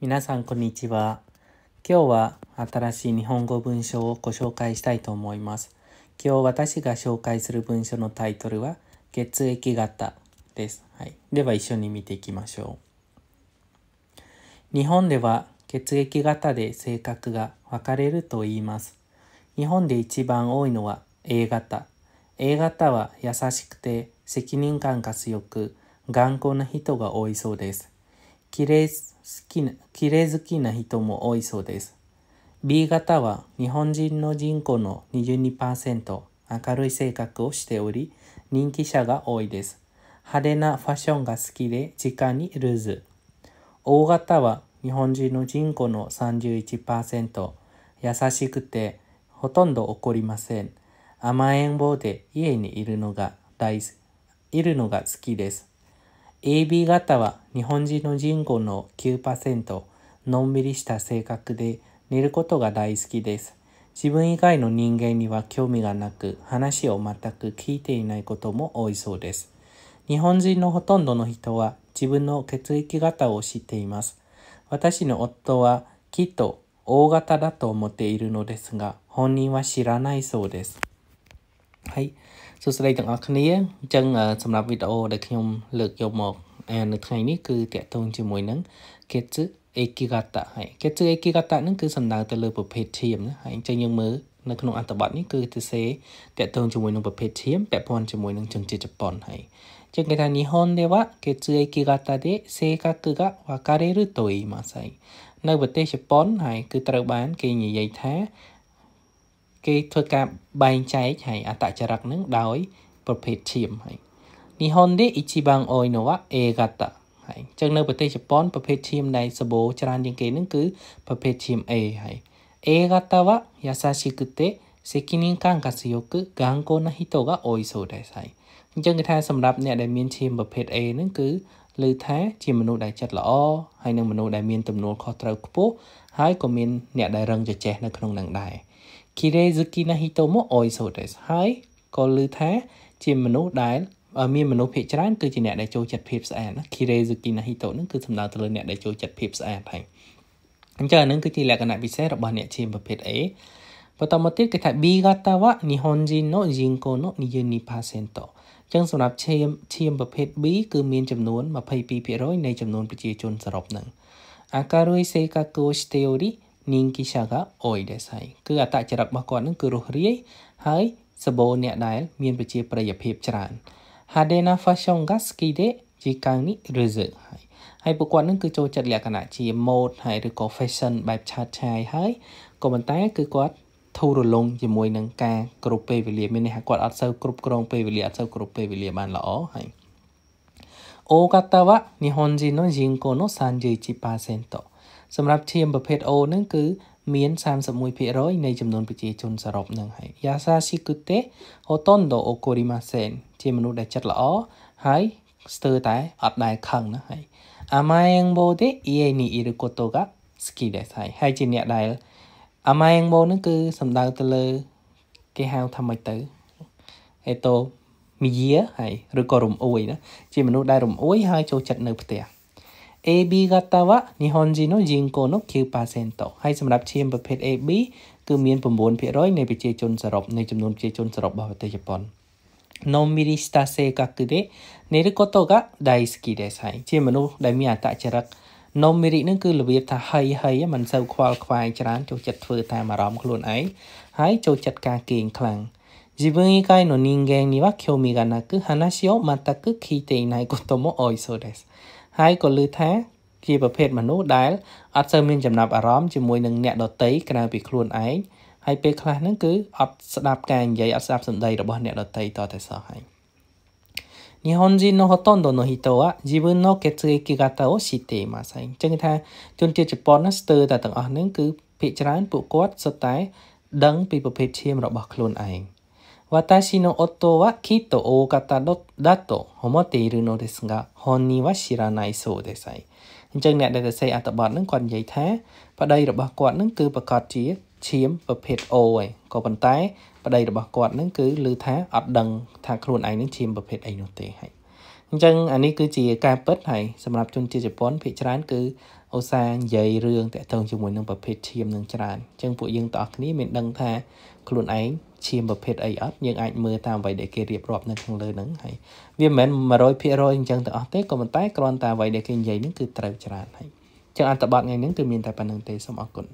皆さんこんにちは。今日は新しい日本語文章をご紹介したいと思います。今日私が紹介する文章のタイトルは血液型です。はい、では一緒に見ていきましょう。日本では血液型で性格が分かれると言います。日本で一番多いのは A 型。A 型は優しくて責任感が強く頑固な人が多いそうです。綺麗きな、綺麗好きな人も多いそうです。B 型は日本人の人口の22%、明るい性格をしており、人気者が多いです。派手なファッションが好きで、時間にルーズ。O 型は日本人の人口の31%、優しくて、ほとんど怒りません。甘えん坊で家にいるのが大いるのが好きです。AB 型は日本人の人口の9%、のんびりした性格で寝ることが大好きです。自分以外の人間には興味がなく、話を全く聞いていないことも多いそうです。日本人のほとんどの人は自分の血液型を知っています。私の夫はきっと O 型だと思っているのですが、本人は知らないそうです。はい。សួស្តីទាំងអស់គ្នាអញ្ចឹងសម្រាប់វីដេអូដែលខ្ញុំលើកយកមកនៅថ្ងៃនេះគឺតាក់ទងជាមួយនឹង Ketsu Ekigata ហើយ Ketsu Ekigata ហ្នឹងគឺសំដៅទៅលើប្រភេទឈាមណាហើយអញ្ចឹងយើងមើលនៅក្នុងអត្ថបទនេះគឺទៅសេតាក់ទងជាមួយនឹងប្រភេទឈាមពាក់ព័ន្ធជាមួយនឹងជនជាតិជប៉ុនហើយអញ្ចឹងគេថា日本では血液型で性格が分かれると言いますហើយនៅប្រទេសជប៉ុនហើយគឺត្រូវបាន គេនិយាយថាគេធ្វើការបែងចែកហើយអតចរិកនឹងដោយប្រភេទឈាមហើយនិហុនទេអ៊ីជីបាំងអុយណូវ៉ាអេកាតាហើយអញ្ចឹងនៅប្រទេសជប៉ុនប្រភេទឈាមដែលសម្បូរច្រើន ជាងគេនឹងគឺប្រភេទឈាម A ហើយ A 型は優しくて責任感が強く頑固な人が多いそうですហើយអញ្ចឹងគេថាសម្រាប់អ្នកដែលមានឈាមប្រភេទ A ហ្នឹងគឺឬថាជាមនុស្សដែលចិត្តល្អហើយនិងមនុស្សដែលមានទំនួលខុសត្រូវខ្ពស់ហើយក៏មានអ្នកដែលរឹងជជែកនៅក្នុងនឹងដែរ Kirezaki Nahitomo Oiso ですហើយក៏ឮថា ជាមនុស្សដែលមានមនុស្សភាគច្រើនគឺជាអ្នកដែលចូលចិត្តភាពស្អាត Kirezaki Nahito នឹងគឺសំដៅទៅលើអ្នកដែលចូលចិត្តភាពស្អាតហើយអញ្ចឹងអានឹងគឺជាលក្ខណៈពិសេសរបស់អ្នកជាប្រភេទ A បន្តមកទៀតគេថា B 型は日本人の人口の22%ចឹងសម្រាប់ឈាមឈាមប្រភេទ B គឺមានចំនួន22%នៃចំនួនប្រជាជនសរុបនឹងអាការុយសេកាគូស្តេអូរីនិងគីសាកាអុយដែរហើយគឺអតចរិតរបស់គាត់នឹងគឺរស់រាយហើយសបោអ្នកដែលមានប្រជាប្រិយភាពច្រើនហាដេណាហ្វាសុងកាស្គីដេជីកាងនេះឬសើហើយហើយពួកគាត់នឹងគឺចូលចិត្តលក្ខណៈជាម៉ូដហើយឬក៏ fashion បែបឆើតឆាយហើយក៏ប៉ុន្តែគឺគាត់ធូររលុងជាមួយនឹងការគ្រប់ពេលវេលាមានន័យថាគាត់អត់សូវគ្រប់គ្រងពេលវេលាអត់សូវគ្រប់ពេលវេលាបានល្អហើយអូកាតាវ៉ានិហុនជីណូជីងកូណូ31%សម្រាប់ឈាមប្រភេទ O នឹងគឺ មាន31%នៃចំនួនប្រជាជនសរុបនឹងហើយយ៉ាសាស៊ីគូទេហូតុនដូអូកូរីម៉ាសេនជាមនុស្សដែលចិត្តល្អហើយស្ទើរតែអត់ដែលខឹងណាហើយអាម៉ែងបូទេអ៊ីអេនីអ៊ីរកូតូកាស្គីដែរហើយហើយជាអ្នកដែលអាម៉ែងម៉ូហ្នឹងគឺសំដៅទៅលើគេហៅថាម៉េចទៅអេតូមីយាហើយឬក៏រំអួយណាជាមនុស្សដែលរំអួយហើយចូលចិត្តនៅផ្ទះ AB 型は日本人の人口の9%ហើយសម្រាប់ឈាមប្រភេទ AB គឺមាន9%នៃប្រជាជនសរុបនៃចំនួនប្រជាជនសរុបរបស់ប្រទេសជប៉ុនのんびりした性格で寝ることが大好きですはいជាមនុស្សដែលមានអត្តចរិតនំមេរីកនឹងគឺរបៀបថាហីហីមិនសូវខ្វល់ខ្វាយច្រើនចូលចិត្តធ្វើតាមអារម្មណ៍ខ្លួនឯងហើយចូលចិត្តការគេងខ្លាំង自分以外の人間には興味がなく話を全く聞いていないことも多いそうですហើយក៏លើថា ជាប្រភេទមនុស្សដែលអត់សូវមានចំណាប់អារម្មណ៍ជាមួយនឹងអ្នកដតីក្រៅពីខ្លួនឯងហើយពេលខ្លះហ្នឹងគឺអត់ស្ដាប់ការនិយាយអត់ស្ដាប់សម្ដីរបស់អ្នកដតីតតែសោះហើយ日本人のほとんどの人は自分の血液型を知っていませんចឹងថាជនជាតិជប៉ុនស្ទើរតែទាំងអស់ហ្នឹងគឺភាគច្រើនពួកគាត់សុទ្ធតែដឹងពីប្រភេទឈាមរបស់ខ្លួនឯង私の夫はきっと O 型だと思っているのですが本人は知らないそうですហើយអញ្ចឹងអ្នកដែលសរសេរអត្ថបទហ្នឹងគាត់និយាយថាប្តីរបស់គាត់ហ្នឹងគឺប្រកាសជាឈាមប្រភេទ O ឯងក៏ប៉ុន្តែប្តីរបស់គាត់នឹងគឺឮថាអត់ដឹងថាខ្លួនឯងនឹងឈាមប្រភេទអីនោះទេហើយអញ្ចឹងអានេះគឺជាការពិតហើយសម្រាប់ជនជាតិជប៉ុនភាគច្រើន គឺឧស្សាហ៍និយាយរឿងតាក់ទងជាមួយនឹងប្រភេទឈាមនឹងច្រើនអញ្ចឹងពួកយើងទាំងអស់គ្នាមានដឹងថាខ្លួនឯងឈាមប្រភេទអីអត់យើងអាចមើលតាមអ្វីដែលគេរៀបរាប់នៅខាងលើហ្នឹងហើយវាមិនមែន100%អញ្ចឹងទាំងអស់ទេក៏ប៉ុន្តែគ្រាន់តែអ្វីដែលគេនិយាយហ្នឹងគឺត្រូវច្រើនហើយអញ្ចឹងអត្ថបទថ្ងៃហ្នឹងគឺមានតែប៉ុណ្្នឹងទេសូមអរគុណ